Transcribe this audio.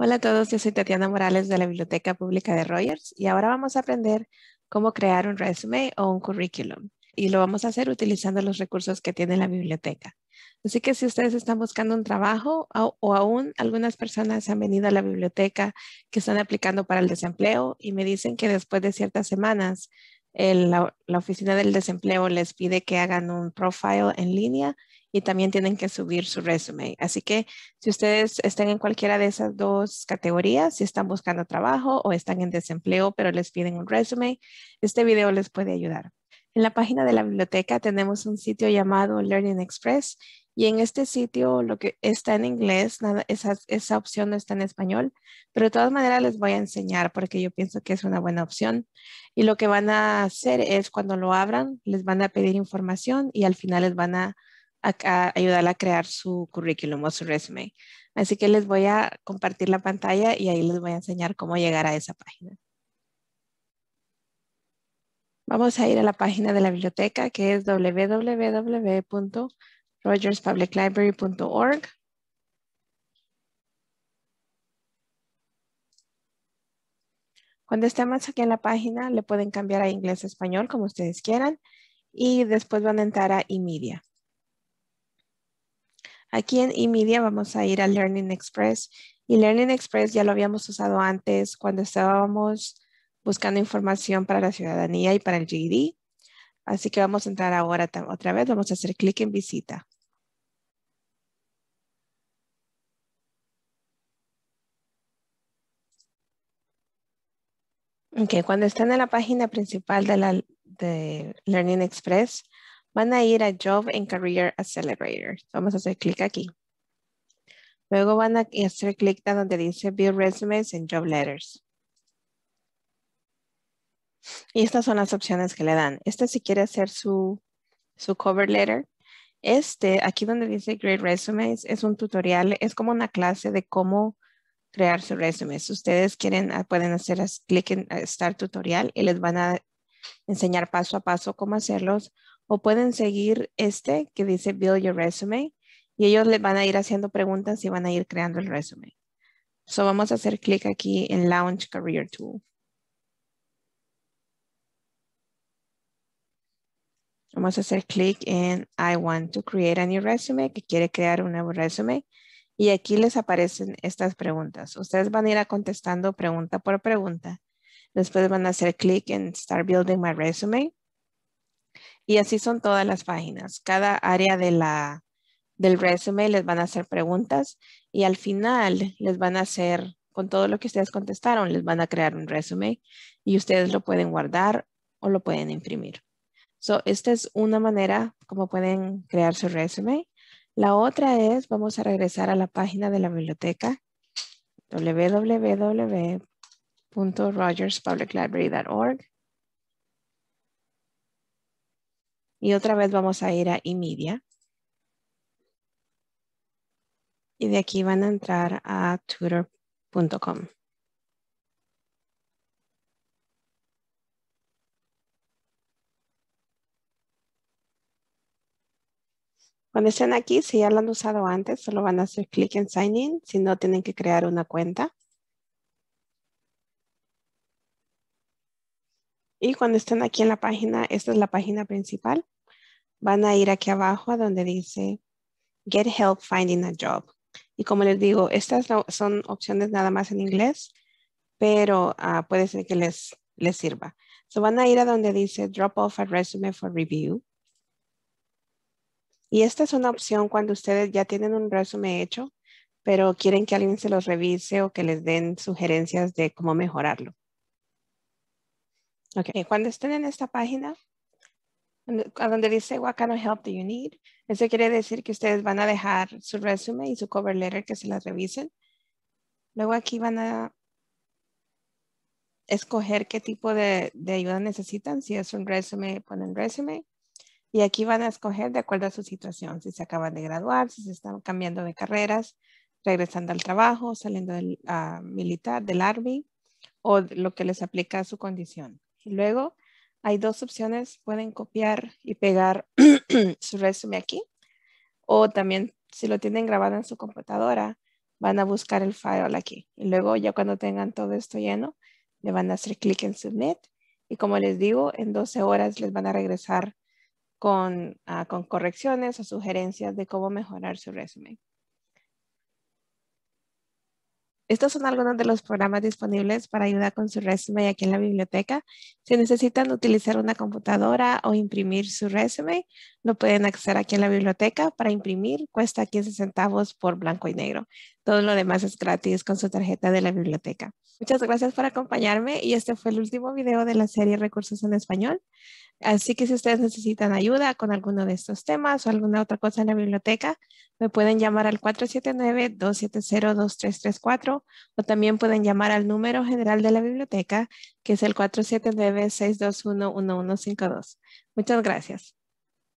Hola a todos, yo soy Tatiana Morales de la Biblioteca Pública de Rogers y ahora vamos a aprender cómo crear un resumen o un currículum y lo vamos a hacer utilizando los recursos que tiene la biblioteca. Así que si ustedes están buscando un trabajo o, o aún algunas personas han venido a la biblioteca que están aplicando para el desempleo y me dicen que después de ciertas semanas la, oficina del desempleo les pide que hagan un profile en línea y también tienen que subir su resumen. Así que si ustedes están en cualquiera de esas dos categorías, si están buscando trabajo o están en desempleo pero les piden un resumen, este video les puede ayudar. En la página de la biblioteca tenemos un sitio llamado Learning Express y en este sitio lo que está en inglés, esa, esa opción no está en español, pero de todas maneras les voy a enseñar porque yo pienso que es una buena opción. Y lo que van a hacer es cuando lo abran, les van a pedir información y al final les van a, a ayudar a crear su currículum o su resume. Así que les voy a compartir la pantalla y ahí les voy a enseñar cómo llegar a esa página. Vamos a ir a la página de la biblioteca que es www rogerspubliclibrary.org. Cuando estemos aquí en la página, le pueden cambiar a inglés a español, como ustedes quieran, y después van a entrar a eMedia. Aquí en eMedia vamos a ir a Learning Express y Learning Express ya lo habíamos usado antes cuando estábamos buscando información para la ciudadanía y para el GED. Así que vamos a entrar ahora otra vez, vamos a hacer clic en visita. cuando están en la página principal de, la, Learning Express, van a ir a Job and Career Accelerator. Vamos a hacer clic aquí. Luego van a hacer clic donde dice Build Resumes and Job Letters. Y estas son las opciones que le dan. Este si quiere hacer su, su cover letter. Este, aquí donde dice Great Resumes, es un tutorial, es como una clase de cómo crear su resumen. Si ustedes quieren, ah, pueden hacer clic en ah, Start Tutorial y les van a enseñar paso a paso cómo hacerlos. O pueden seguir este que dice Build Your Resume y ellos les van a ir haciendo preguntas y van a ir creando el resumen. So vamos a hacer clic aquí en Launch Career Tool. Vamos a hacer clic en I want to create a new resume, que quiere crear un nuevo resumen. Y aquí les aparecen estas preguntas. Ustedes van a ir contestando pregunta por pregunta. Después van a hacer clic en Start Building My Resume. Y así son todas las páginas. Cada área de la, del resume les van a hacer preguntas y al final les van a hacer, con todo lo que ustedes contestaron, les van a crear un resume y ustedes lo pueden guardar o lo pueden imprimir. So, esta es una manera como pueden crear su resume. La otra es, vamos a regresar a la página de la biblioteca www.rogerspubliclibrary.org y otra vez vamos a ir a eMedia y de aquí van a entrar a tutor.com. Cuando estén aquí, si ya lo han usado antes, solo van a hacer clic en Sign In, si no tienen que crear una cuenta. Y cuando estén aquí en la página, esta es la página principal, van a ir aquí abajo a donde dice Get Help Finding a Job. Y como les digo, estas son opciones nada más en inglés, pero ah, puede ser que les, les sirva. So van a ir a donde dice Drop off a resume for review. Y esta es una opción cuando ustedes ya tienen un resumen hecho, pero quieren que alguien se los revise o que les den sugerencias de cómo mejorarlo. Cuando estén en esta página, donde dice What kind of help do you need? Eso quiere decir que ustedes van a dejar su resumen y su cover letter que se las revisen. Luego aquí van a escoger qué tipo de, de ayuda necesitan. Si es un resumen, ponen resumen. Y aquí van a escoger de acuerdo a su situación, si se acaban de graduar, si se están cambiando de carreras, regresando al trabajo, saliendo del ah, militar, del Army, o lo que les aplica a su condición. Y luego hay dos opciones, pueden copiar y pegar su resumen aquí, o también si lo tienen grabado en su computadora, van a buscar el file aquí. Y luego ya cuando tengan todo esto lleno, le van a hacer clic en Submit. Y como les digo, en 12 horas les van a regresar Ah, con, correcciones o sugerencias de cómo mejorar su resumen. Estos son algunos de los programas disponibles para ayudar con su resumen aquí en la biblioteca. Si necesitan utilizar una computadora o imprimir su resumen, lo pueden acceder aquí en la biblioteca. Para imprimir cuesta 15 centavos por blanco y negro. Todo lo demás es gratis con su tarjeta de la biblioteca. Muchas gracias por acompañarme y este fue el último video de la serie Recursos en Español. Así que si ustedes necesitan ayuda con alguno de estos temas o alguna otra cosa en la biblioteca, me pueden llamar al 479-270-2334 o también pueden llamar al número general de la biblioteca, que es el 479-621-1152. Muchas gracias.